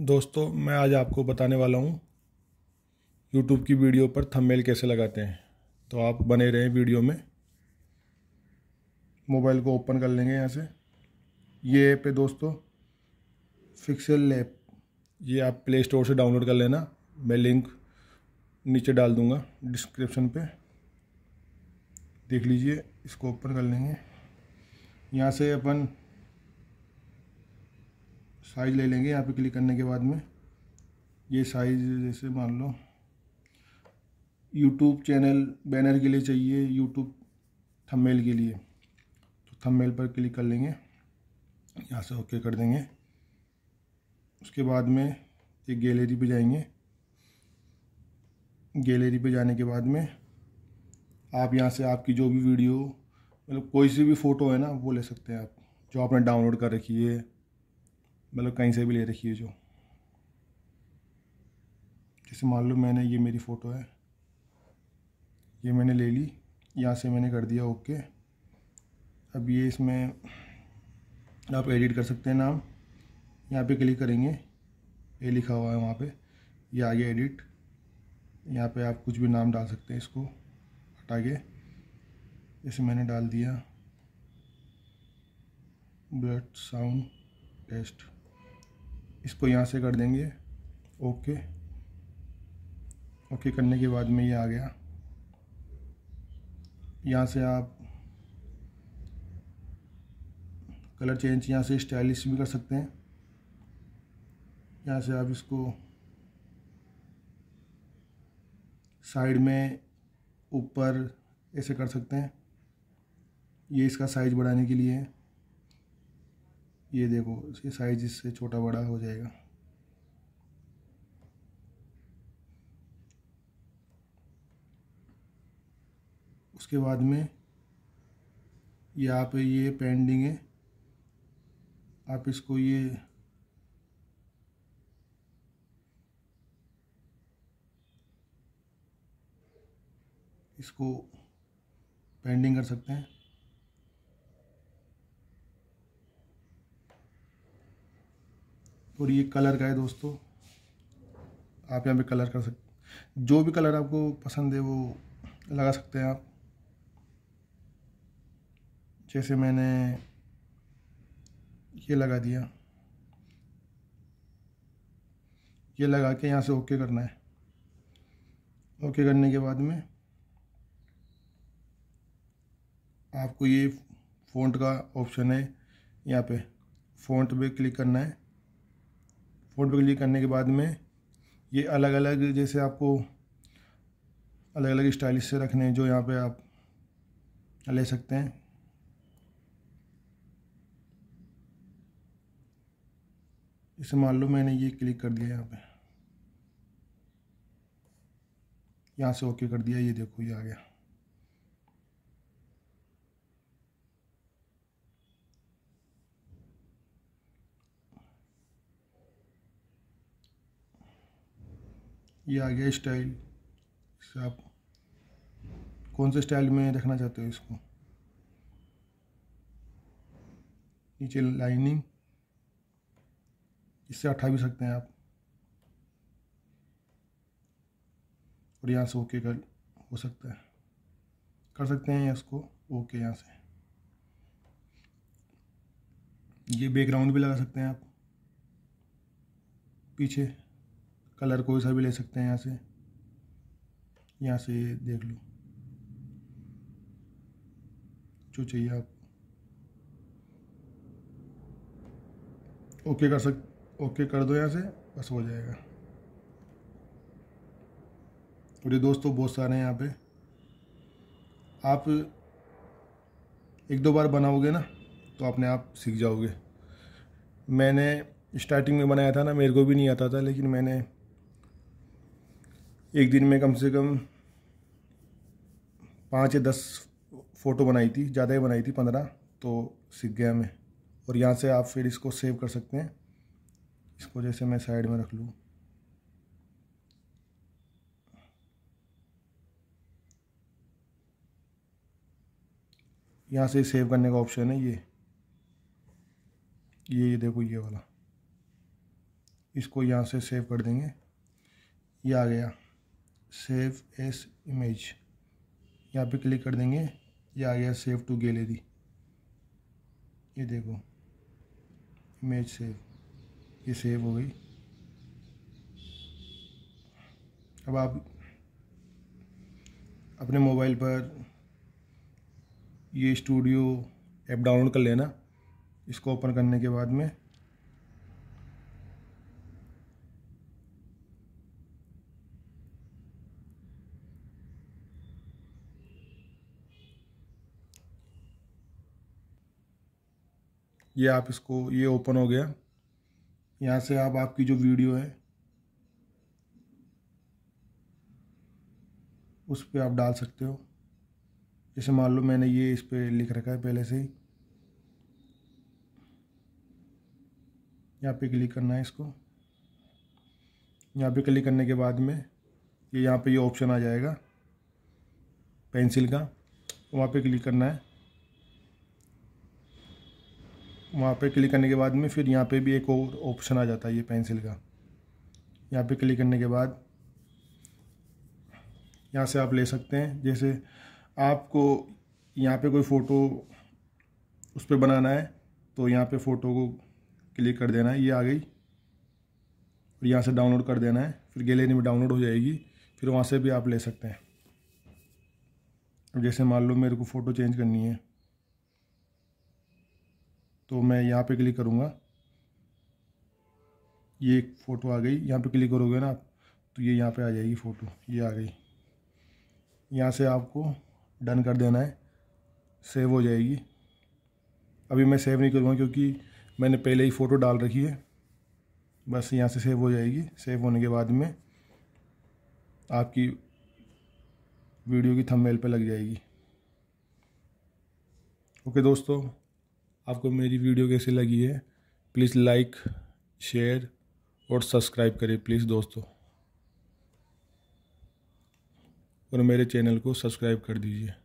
दोस्तों मैं आज आपको बताने वाला हूँ यूट्यूब की वीडियो पर थंबनेल कैसे लगाते हैं तो आप बने रहें वीडियो में मोबाइल को ओपन कर लेंगे यहाँ से ये ऐप है दोस्तों फिक्सल ऐप ये आप प्ले स्टोर से डाउनलोड कर लेना मैं लिंक नीचे डाल दूँगा डिस्क्रिप्शन पे देख लीजिए इसको ओपन कर लेंगे यहाँ से अपन साइज़ ले लेंगे यहाँ पे क्लिक करने के बाद में ये साइज़ जैसे मान लो यूट्यूब चैनल बैनर के लिए चाहिए यूट्यूब थंबनेल के लिए तो थंबनेल पर क्लिक कर लेंगे यहाँ से ओके कर देंगे उसके बाद में एक गैलरी पे जाएंगे गैलरी पे जाने के बाद में आप यहाँ से आपकी जो भी वीडियो मतलब कोई सी भी फ़ोटो है ना वो ले सकते हैं आप जो आपने डाउनलोड कर रखी है मतलब कहीं से भी ले रखी है जो जैसे मान लो मैंने ये मेरी फ़ोटो है ये मैंने ले ली यहाँ से मैंने कर दिया ओके अब ये इसमें आप एडिट कर सकते हैं नाम यहाँ पे क्लिक करेंगे ये लिखा हुआ है वहाँ पे ये आगे एडिट यहाँ पे आप कुछ भी नाम डाल सकते हैं इसको हटा के इसे मैंने डाल दिया ब्लड साउंड टेस्ट इसको यहाँ से कर देंगे ओके ओके करने के बाद में ये आ गया यहाँ से आप कलर चेंज यहाँ से स्टाइलिश भी कर सकते हैं यहाँ से आप इसको साइड में ऊपर ऐसे कर सकते हैं ये इसका साइज़ बढ़ाने के लिए है ये देखो इसके साइज इससे छोटा बड़ा हो जाएगा उसके बाद में ये आप ये पेंडिंग है आप इसको ये इसको पेंडिंग कर सकते हैं और ये कलर का है दोस्तों आप यहाँ पे कलर कर सकते जो भी कलर आपको पसंद है वो लगा सकते हैं आप जैसे मैंने ये लगा दिया ये लगा के यहाँ से ओके करना है ओके करने के बाद में आपको ये फ़ॉन्ट का ऑप्शन है यहाँ पे फ़ॉन्ट पे क्लिक करना है फ़ोटो क्लिक करने के बाद में ये अलग अलग जैसे आपको अलग अलग स्टाइलिश से रखने हैं जो यहाँ पे आप ले सकते हैं इसे मान लो मैंने ये क्लिक कर दिया यहाँ पे यहाँ से ओके कर दिया ये देखो ये आ गया ये आ गया स्टाइल आप कौन से स्टाइल में रखना चाहते हो इसको नीचे लाइनिंग इससे उठा भी सकते हैं आप और यहाँ से ओके कर हो सकता है कर सकते हैं इसको ओके यहाँ से ये बैकग्राउंड भी लगा सकते हैं आप पीछे कलर कोई सा भी ले सकते हैं यहाँ से यहाँ से देख लो जो चाहिए आप ओके कर सक ओके कर दो यहाँ से बस हो जाएगा और ये दोस्तों बहुत सारे हैं यहाँ पे आप एक दो बार बनाओगे ना तो अपने आप सीख जाओगे मैंने स्टार्टिंग में बनाया था ना मेरे को भी नहीं आता था लेकिन मैंने एक दिन में कम से कम पाँच या दस फ़ोटो बनाई थी ज़्यादा ही बनाई थी पंद्रह तो सीख गया मैं और यहाँ से आप फिर इसको सेव कर सकते हैं इसको जैसे मैं साइड में रख लूँ यहाँ से सेव करने का ऑप्शन है ये ये ये देखो ये वाला इसको यहाँ से सेव कर देंगे ये आ गया सेव एस इमेज यहाँ पे क्लिक कर देंगे ये आ गया सेव टू गैलरी ये देखो इमेज सेव ये सेव हो गई अब आप अपने मोबाइल पर ये स्टूडियो ऐप डाउनलोड कर लेना इसको ओपन करने के बाद में ये आप इसको ये ओपन हो गया यहाँ से आप आपकी जो वीडियो है उस पर आप डाल सकते हो जैसे मान लो मैंने ये इस पर लिख रखा है पहले से ही यहाँ पे क्लिक करना है इसको यहाँ पे क्लिक करने के बाद में ये यहाँ पे ये ऑप्शन आ जाएगा पेंसिल का वहाँ पे क्लिक करना है वहाँ पे क्लिक करने के बाद में फिर यहाँ पे भी एक और ऑप्शन आ जाता है ये पेंसिल का यहाँ पे क्लिक करने के बाद यहाँ से आप ले सकते हैं जैसे आपको यहाँ पे कोई फ़ोटो उस पर बनाना है तो यहाँ पे फ़ोटो को क्लिक कर देना है ये आ गई और यहाँ से डाउनलोड कर देना है फिर गैलरी में डाउनलोड हो जाएगी फिर वहाँ से भी आप ले सकते हैं जैसे मान लो मेरे को फ़ोटो चेंज करनी है तो मैं यहाँ पे क्लिक करूँगा ये एक फ़ोटो आ गई यहाँ पे क्लिक करोगे ना आप तो ये यहाँ पे आ जाएगी फ़ोटो ये आ गई यहाँ से आपको डन कर देना है सेव हो जाएगी अभी मैं सेव नहीं करूँगा क्योंकि मैंने पहले ही फ़ोटो डाल रखी है बस यहाँ से सेव हो जाएगी सेव होने के बाद में आपकी वीडियो की थंबनेल पे लग जाएगी ओके दोस्तों आपको मेरी वीडियो कैसी लगी है प्लीज़ लाइक शेयर और सब्सक्राइब करें प्लीज़ दोस्तों और मेरे चैनल को सब्सक्राइब कर दीजिए